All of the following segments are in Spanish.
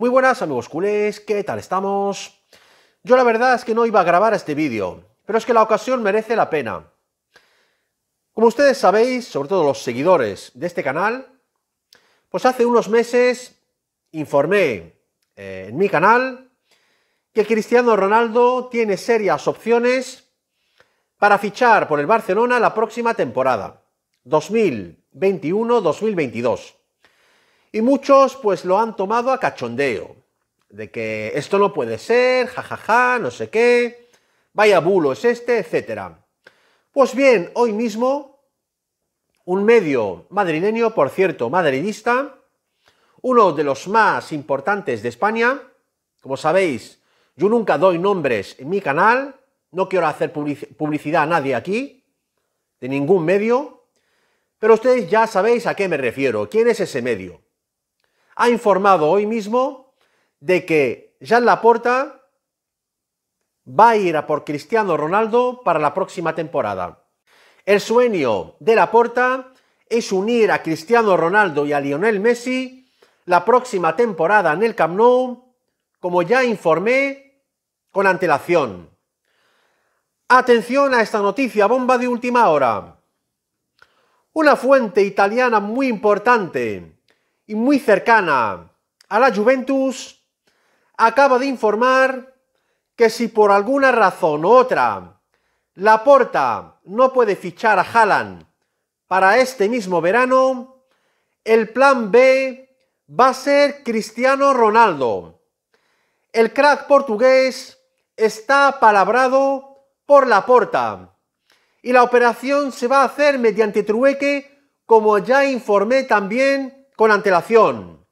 Muy buenas amigos culés, ¿qué tal estamos? Yo la verdad es que no iba a grabar este vídeo, pero es que la ocasión merece la pena. Como ustedes sabéis, sobre todo los seguidores de este canal, pues hace unos meses informé eh, en mi canal que Cristiano Ronaldo tiene serias opciones para fichar por el Barcelona la próxima temporada, 2021-2022. Y muchos pues lo han tomado a cachondeo, de que esto no puede ser, jajaja, ja, ja, no sé qué, vaya bulo es este, etc. Pues bien, hoy mismo un medio madrileño, por cierto, madridista, uno de los más importantes de España, como sabéis, yo nunca doy nombres en mi canal, no quiero hacer publicidad a nadie aquí, de ningún medio, pero ustedes ya sabéis a qué me refiero, quién es ese medio ha informado hoy mismo de que Jean Laporta va a ir a por Cristiano Ronaldo para la próxima temporada. El sueño de Laporta es unir a Cristiano Ronaldo y a Lionel Messi la próxima temporada en el Camp Nou, como ya informé, con antelación. Atención a esta noticia bomba de última hora. Una fuente italiana muy importante y muy cercana a la Juventus, acaba de informar que si por alguna razón u otra la Porta no puede fichar a Haaland para este mismo verano, el plan B va a ser Cristiano Ronaldo. El crack portugués está palabrado por la Porta y la operación se va a hacer mediante trueque, como ya informé también con antelación.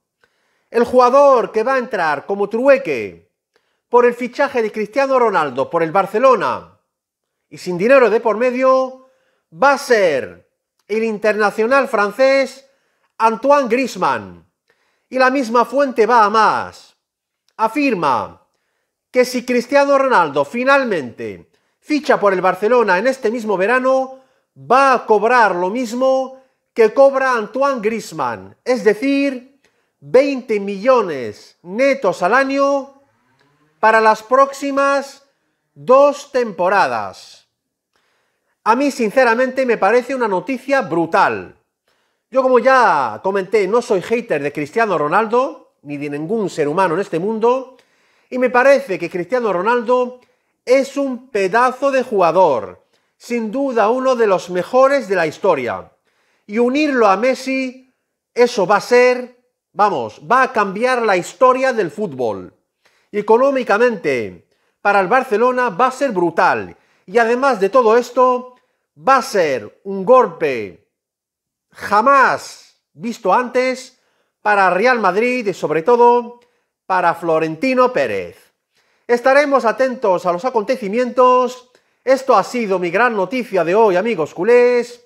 El jugador que va a entrar como trueque por el fichaje de Cristiano Ronaldo por el Barcelona y sin dinero de por medio va a ser el internacional francés Antoine Grisman. Y la misma fuente va a más. Afirma que si Cristiano Ronaldo finalmente ficha por el Barcelona en este mismo verano, va a cobrar lo mismo que cobra Antoine Grisman, es decir, 20 millones netos al año para las próximas dos temporadas. A mí, sinceramente, me parece una noticia brutal. Yo, como ya comenté, no soy hater de Cristiano Ronaldo, ni de ningún ser humano en este mundo, y me parece que Cristiano Ronaldo es un pedazo de jugador, sin duda uno de los mejores de la historia y unirlo a Messi, eso va a ser, vamos, va a cambiar la historia del fútbol. Económicamente, para el Barcelona va a ser brutal. Y además de todo esto, va a ser un golpe jamás visto antes para Real Madrid y sobre todo para Florentino Pérez. Estaremos atentos a los acontecimientos. Esto ha sido mi gran noticia de hoy, amigos culés.